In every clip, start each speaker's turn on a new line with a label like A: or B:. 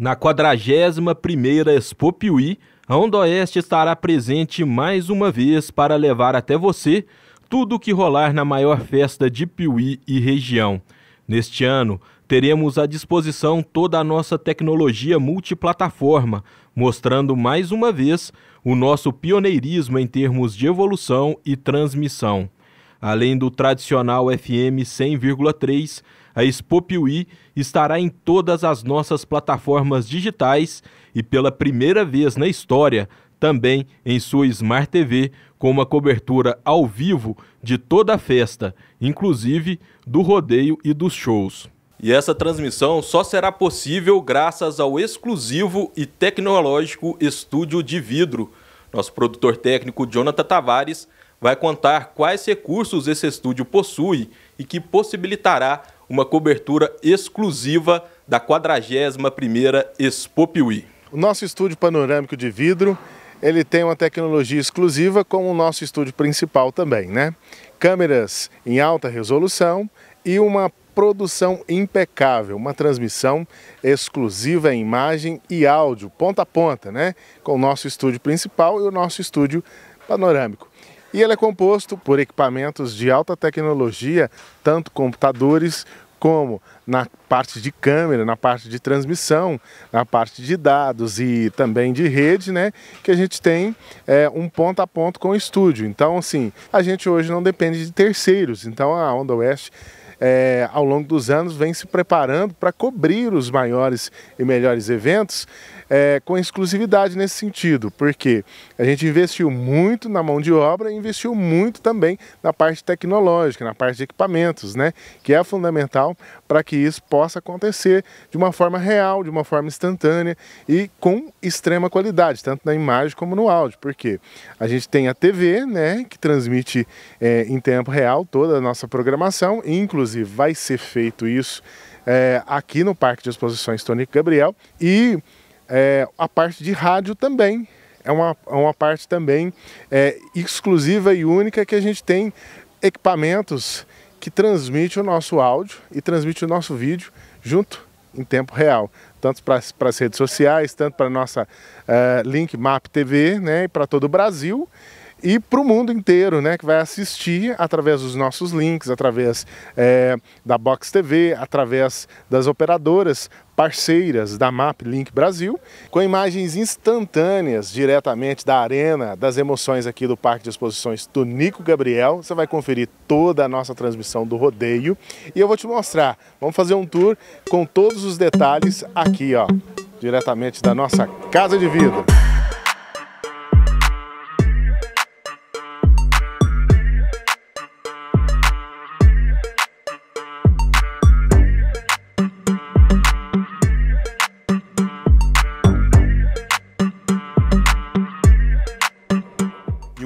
A: Na 41ª Expo Piuí, a Onda Oeste estará presente mais uma vez para levar até você tudo o que rolar na maior festa de Piuí e região. Neste ano, teremos à disposição toda a nossa tecnologia multiplataforma, mostrando mais uma vez o nosso pioneirismo em termos de evolução e transmissão. Além do tradicional FM 100,3, a Expo Piuí estará em todas as nossas plataformas digitais e pela primeira vez na história também em sua Smart TV, com uma cobertura ao vivo de toda a festa, inclusive do rodeio e dos shows. E essa transmissão só será possível graças ao exclusivo e tecnológico estúdio de vidro. Nosso produtor técnico Jonathan Tavares vai contar quais recursos esse estúdio possui e que possibilitará uma cobertura exclusiva da 41ª Expo Piuí.
B: O nosso estúdio panorâmico de vidro, ele tem uma tecnologia exclusiva como o nosso estúdio principal também, né? Câmeras em alta resolução e uma produção impecável, uma transmissão exclusiva em imagem e áudio, ponta a ponta, né? Com o nosso estúdio principal e o nosso estúdio panorâmico e ele é composto por equipamentos de alta tecnologia, tanto computadores como na parte de câmera, na parte de transmissão, na parte de dados e também de rede, né? Que a gente tem é, um ponto a ponto com o estúdio. Então, assim, a gente hoje não depende de terceiros. Então, a Onda Oeste é, ao longo dos anos vem se preparando para cobrir os maiores e melhores eventos é, com exclusividade nesse sentido, porque a gente investiu muito na mão de obra e investiu muito também na parte tecnológica, na parte de equipamentos, né? Que é fundamental para que isso possa acontecer de uma forma real, de uma forma instantânea e com extrema qualidade, tanto na imagem como no áudio, porque a gente tem a TV, né, que transmite é, em tempo real toda a nossa programação, e inclusive vai ser feito isso é, aqui no Parque de Exposições Tonico Gabriel e é, a parte de rádio também é uma, é uma parte também é, exclusiva e única que a gente tem equipamentos que transmite o nosso áudio e transmite o nosso vídeo junto em tempo real, tanto para as redes sociais, tanto para a nossa uh, Link Map TV, né, e para todo o Brasil, e para o mundo inteiro, né, que vai assistir através dos nossos links, através é, da Box TV, através das operadoras parceiras da MAP Link Brasil, com imagens instantâneas diretamente da arena, das emoções aqui do Parque de Exposições do Nico Gabriel. Você vai conferir toda a nossa transmissão do rodeio e eu vou te mostrar. Vamos fazer um tour com todos os detalhes aqui, ó, diretamente da nossa casa de vida.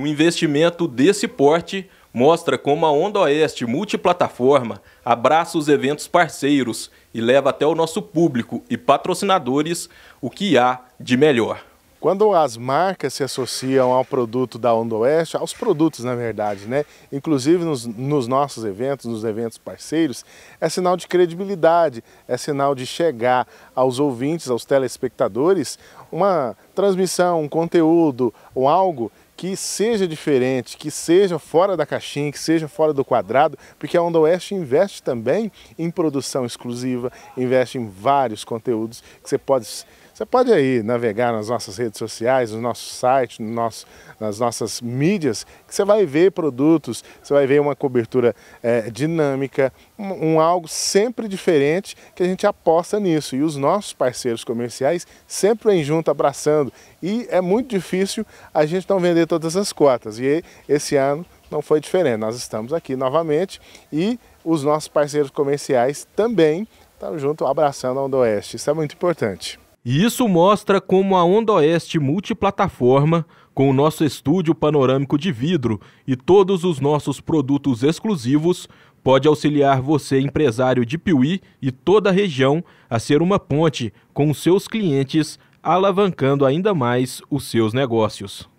A: um investimento desse porte mostra como a Onda Oeste multiplataforma abraça os eventos parceiros e leva até o nosso público e patrocinadores o que há de melhor.
B: Quando as marcas se associam ao produto da Onda Oeste, aos produtos na verdade, né? Inclusive nos, nos, nossos eventos, nos eventos parceiros, é sinal de credibilidade, é sinal de chegar aos ouvintes, aos telespectadores, uma transmissão, um conteúdo, um algo que seja diferente, que seja fora da caixinha, que seja fora do quadrado, porque a Onda Oeste investe também em produção exclusiva, investe em vários conteúdos que você pode você pode aí navegar nas nossas redes sociais, no nosso site, no nosso, nas nossas mídias, que você vai ver produtos, você vai ver uma cobertura é, dinâmica, um, um, algo sempre diferente que a gente aposta nisso. E os nossos parceiros comerciais sempre vêm junto, abraçando. E é muito difícil a gente não vender todas as cotas. E esse ano não foi diferente. Nós estamos aqui novamente e os nossos parceiros comerciais também estão junto abraçando a Onda Oeste. Isso é muito importante.
A: E isso mostra como a Onda Oeste multiplataforma, com o nosso estúdio panorâmico de vidro e todos os nossos produtos exclusivos, pode auxiliar você, empresário de Piuí e toda a região, a ser uma ponte com seus clientes, alavancando ainda mais os seus negócios.